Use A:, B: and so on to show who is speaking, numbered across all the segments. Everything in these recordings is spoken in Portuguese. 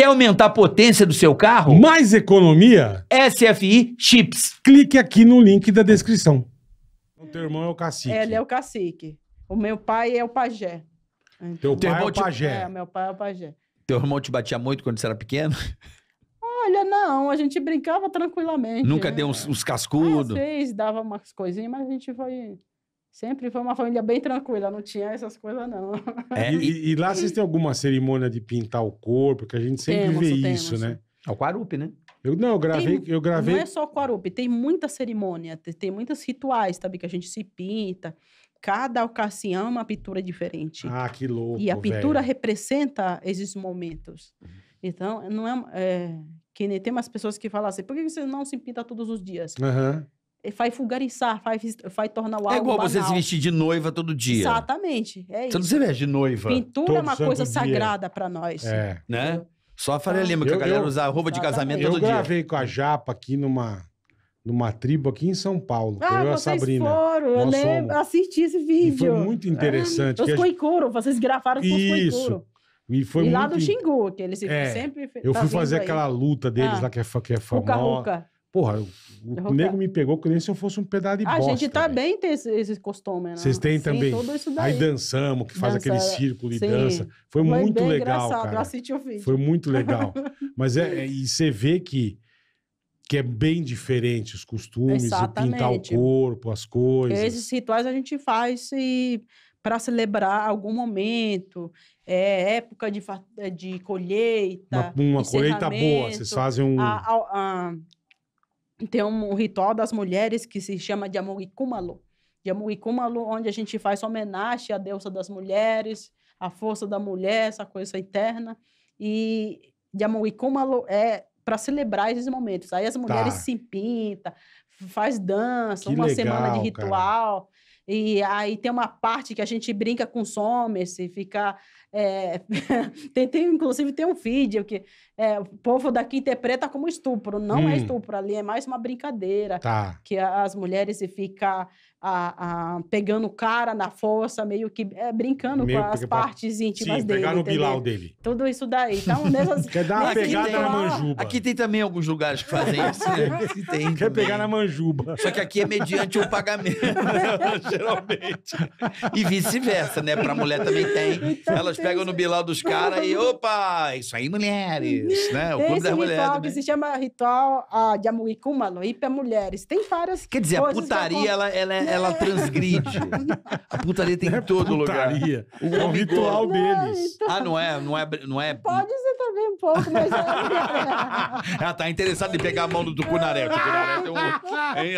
A: Quer aumentar a potência do seu carro? Mais economia? SFI Chips. Clique aqui no link da descrição.
B: O teu irmão é o cacique. Ele é o cacique. O meu pai é o pajé. Então, teu pai teu é o te... pajé. É, meu pai é o pajé. Teu irmão te batia muito quando você era pequeno? Olha, não, a gente brincava tranquilamente. Nunca né? deu uns, uns cascudos? É, às vezes dava umas coisinhas, mas a gente foi Sempre foi uma família bem tranquila, não tinha essas coisas, não. É, e, e, lá vocês têm
A: alguma cerimônia de pintar o corpo, que a gente sempre temos, vê temos. isso, né? É o Quarupi, né? Eu, não, eu gravei, tem, eu gravei. Não é só
B: o Quarupi, tem muita cerimônia, tem, tem muitos rituais, sabe? Que a gente se pinta. Cada ocasião é uma pintura diferente.
A: Ah, que louco. E a pintura
B: representa esses momentos. Uhum. Então, não é, é que nem tem umas pessoas que falam assim, por que você não se pinta todos os dias? Uhum vai é, vulgarizar, vai, vai tornar o é algo É igual você se vestir de noiva todo dia. Exatamente, é isso. Você não se veste de noiva Pintura todo é uma coisa dia. sagrada para nós. É. Né?
A: Só a Faria então, Lima, que a galera eu, usa roupa de casamento todo dia. Eu gravei com a Japa aqui numa numa tribo aqui em São Paulo. Ah, eu e a Sabrina. Foram, eu Nós lembro,
B: somos. assisti esse vídeo. E foi muito interessante. Ah, os coicuro, vocês gravaram com os coicuro.
A: E, foi e muito... lá do
B: Xingu, que eles é, sempre Eu tá fui fazer aí. aquela luta deles ah, lá que é, que é famosa. Ruca, ruca.
A: Porra, o nego me pegou que nem se eu fosse um pedaço de a bosta. A gente
B: também bem tem esse, esse costume, né? Vocês têm Sim, também. Tudo isso daí. Aí
A: dançamos, que faz dança, aquele círculo de dança. Foi muito legal, cara. Foi muito legal. Mas é, é, e você vê que, que é bem diferente os costumes, Exatamente. pintar o corpo, as coisas. Porque esses
B: rituais a gente faz e para celebrar algum momento, é, época de, de colheita. Uma, uma colheita boa, vocês fazem um. A, a, a, tem um ritual das mulheres que se chama de Amoricúmalo. De Amoricúmalo, onde a gente faz homenagem à deusa das mulheres, à força da mulher, essa coisa eterna. E de Amoricúmalo é para celebrar esses momentos. Aí as tá. mulheres tá. se pintam, faz dança, que uma legal, semana de ritual. Cara. E aí tem uma parte que a gente brinca com Somers e fica. É... tem, tem, inclusive tem um vídeo que é, o povo daqui interpreta como estupro. Não é hum. é estupro ali, é mais uma brincadeira. Tá. Que as mulheres ficam a, a, pegando o cara na força, meio que é, brincando meio com as partes pra... íntimas Sim, dele. pegar no bilau dele. Tudo isso daí. Então, nessas, Quer dar uma pegada na manjuba. Aqui tem também alguns lugares que fazem isso. Né? Quer também. pegar na
A: manjuba.
B: Só que aqui é mediante o pagamento geralmente. e vice-versa, né? Pra mulher também tem. Então, Elas tem pegam isso. no bilal dos caras e, opa, isso aí, mulheres, né? O clube das mulheres. Ritual também. se chama ritual ah, de Amuricúmalo e pra mulheres. Tem várias Quer dizer, a putaria, ela, ela, ela é. transgride. A putaria tem é em todo putaria. lugar. O é o ritual deles. Então, ah, não é? Não é, não é... Pode ser também um pouco, mas. Ela tá interessada em pegar a mão do Tucunaré. O Tucunaré tem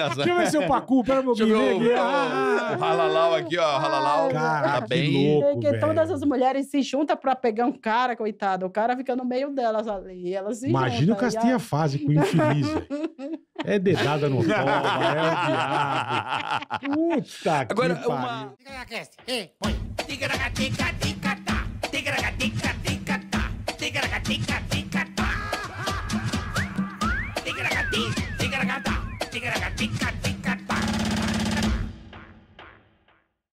B: um. Hein, Deixa eu ver seu pacu,
A: pera meu Deixa eu ver o, ah,
B: Halalau aqui, ó. Halalau. Caraca, tá bem. Que louco, Porque todas as mulheres se juntam pra pegar um cara, coitado. O cara fica no meio delas ali. Elas se Imagina juntam, o Castinha a...
A: fase com o infeliz. é dedada no toba, é o diabo. Puta Agora, que uma... pariu.
B: Agora, uma... Tica na tica, tica, tica, tica, na tica, tica, tica, tá. Tica, tica, tica.